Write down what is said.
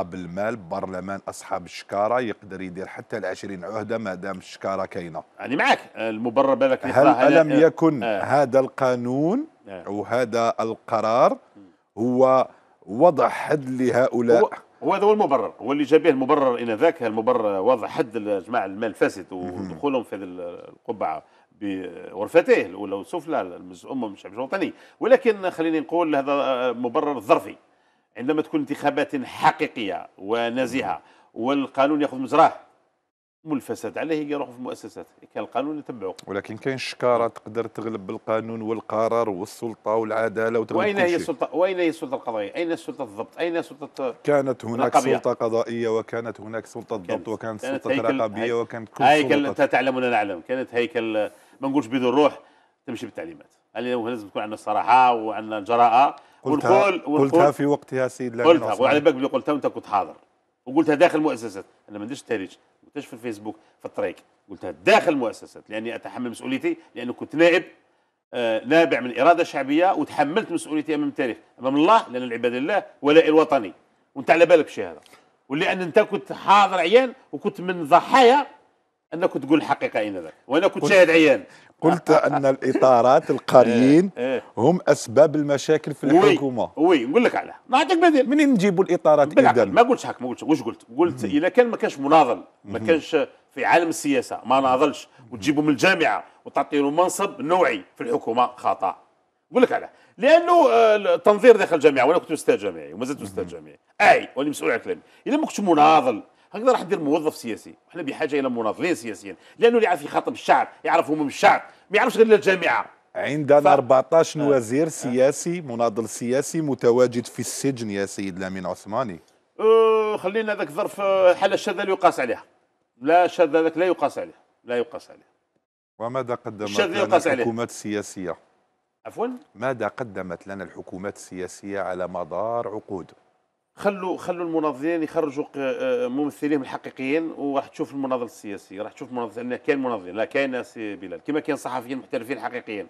بالمال برلمان اصحاب الشكاره يقدر يدير حتى ال 20 عهده ما دام الشكاره كاينه يعني معك آه، المبرر هذاك هل الم آه، يكن آه. هذا القانون آه. وهذا القرار هو وضع حد لهؤلاء هو هذا هو المبرر هو اللي جاب به المبرر انذاك المبرر وضع حد لجماعه المال الفاسد ودخولهم في هذه القبعه بغرفتيه الاولى والسفلى المزعوم من الشعب الوطني ولكن خليني نقول هذا آه، مبرر ظرفي عندما تكون انتخابات حقيقيه ونزيهه والقانون ياخذ مجراه والفساد عليه يروح في المؤسسات كان القانون يتبعه ولكن كاين شكاره تقدر تغلب بالقانون والقرار والسلطه والعداله وتغلب واين هي السلطه واين هي السلطه القضائيه اين سلطه الضبط اين سلطه كانت هناك رقبية. سلطه قضائيه وكانت هناك سلطه ضبط وكانت سلطه رقابيه وكانت كل هيكل انت تعلم ولا نعلم كانت هيكل ما نقولش بدون الروح تمشي بالتعليمات اللي لازم تكون عندنا الصراحه وعندنا الجراءه قلتها والقول قلتها في وقتها سيد لاجل قلتها وعلى بالك اللي قلتها وانت كنت حاضر وقلتها داخل المؤسسات انا ما نديرش التاريخ ما قلتهاش في الفيسبوك في الطريق قلتها داخل المؤسسات لاني اتحمل مسؤوليتي لانه كنت نائب آه نابع من اراده شعبيه وتحملت مسؤوليتي امام التاريخ امام الله لان العباد لله ولاء الوطني وانت على بالك بشي هذا ولان انت كنت حاضر عيان وكنت من ضحايا انك تقول الحقيقه انذاك وانا كنت شاهد عيان قلت ان الاطارات القاريين إيه، إيه. هم اسباب المشاكل في الحكومه وي نقول لك على ما عندك بديل منين نجيبوا الاطارات اذا ما قلتش هكا ما قلتش واش قلت قلت اذا كان ما كانش مناضل ما كانش في عالم السياسه ما ناضلش وتجيبه من الجامعه له منصب نوعي في الحكومه خطا نقول لك على لانه آه، التنظير داخل الجامعه وانا كنت استاذ جامعي ومازلت استاذ جامعي اي واني مسؤول على كلامي اذا ما كنتش مناضل هكذا راح دير موظف سياسي احنا بحاجه الى مناضلين سياسيين لانه اللي يعرف يخاطب الشعب يعرف هم الشعب ما يعرفش غير الجامعه عندنا ف... 14 آه. وزير سياسي مناضل سياسي متواجد في السجن يا سيد لامين عثماني أه خلينا ذاك ظرف آه، حاله الشاذه لا يقاس عليها لا شذا ذاك لا يقاس عليه لا يقاس عليه وماذا قدمت لنا الحكومات السياسيه عفوا ماذا قدمت لنا الحكومات السياسيه على مدار عقود خلوا خلوا المناضلين يخرجوا آه، آه، ممثليهم الحقيقيين وراح تشوف المناضل السياسي راح تشوف المناضل لان كاين مناضلين لا كاين ناس بلال كما كاين صحفيين محترفين حقيقيين